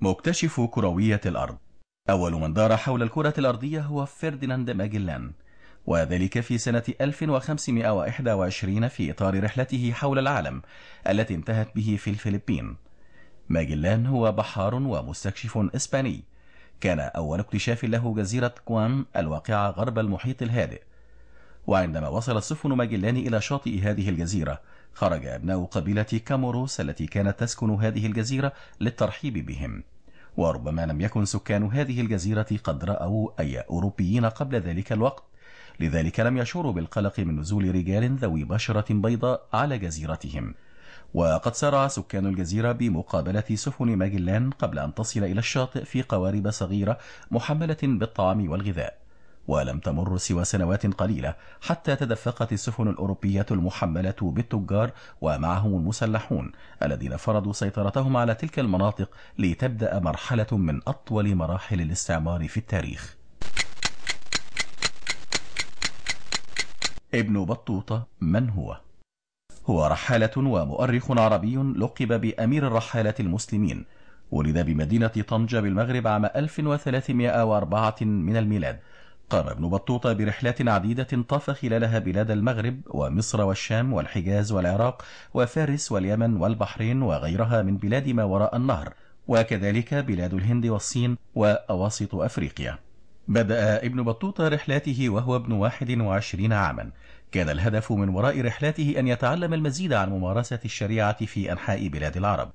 مكتشف كروية الأرض أول من دار حول الكرة الأرضية هو فرديناند ماجلان وذلك في سنة 1521 في إطار رحلته حول العالم التي انتهت به في الفلبين ماجلان هو بحار ومستكشف إسباني كان أول اكتشاف له جزيرة كوان الواقعة غرب المحيط الهادئ وعندما وصل السفن ماجلان إلى شاطئ هذه الجزيرة خرج أبناء قبيلة كاموروس التي كانت تسكن هذه الجزيرة للترحيب بهم وربما لم يكن سكان هذه الجزيرة قد رأوا أي أوروبيين قبل ذلك الوقت لذلك لم يشعروا بالقلق من نزول رجال ذوي بشرة بيضاء على جزيرتهم وقد سرع سكان الجزيرة بمقابلة سفن ماجلان قبل أن تصل إلى الشاطئ في قوارب صغيرة محملة بالطعام والغذاء ولم تمر سوى سنوات قليلة حتى تدفقت السفن الأوروبية المحملة بالتجار ومعهم المسلحون الذين فرضوا سيطرتهم على تلك المناطق لتبدأ مرحلة من أطول مراحل الاستعمار في التاريخ ابن بطوطة من هو؟ هو رحالة ومؤرخ عربي لقب بأمير الرحالة المسلمين ولد بمدينة طنجة بالمغرب عام 1304 من الميلاد قام ابن بطوطة برحلات عديدة طاف خلالها بلاد المغرب ومصر والشام والحجاز والعراق وفارس واليمن والبحرين وغيرها من بلاد ما وراء النهر وكذلك بلاد الهند والصين وأواسط أفريقيا بدأ ابن بطوطة رحلاته وهو ابن 21 عاما كان الهدف من وراء رحلاته أن يتعلم المزيد عن ممارسة الشريعة في أنحاء بلاد العرب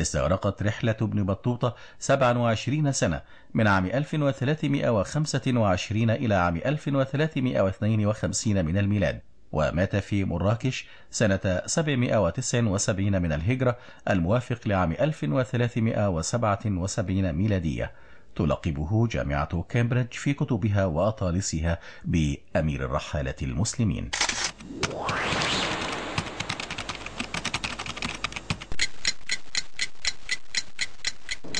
استغرقت رحلة ابن بطوطة 27 سنة من عام 1325 إلى عام 1352 من الميلاد ومات في مراكش سنة 779 من الهجرة الموافق لعام 1377 ميلادية تلقبه جامعة كامبريدج في كتبها وأطالسها بأمير الرحالة المسلمين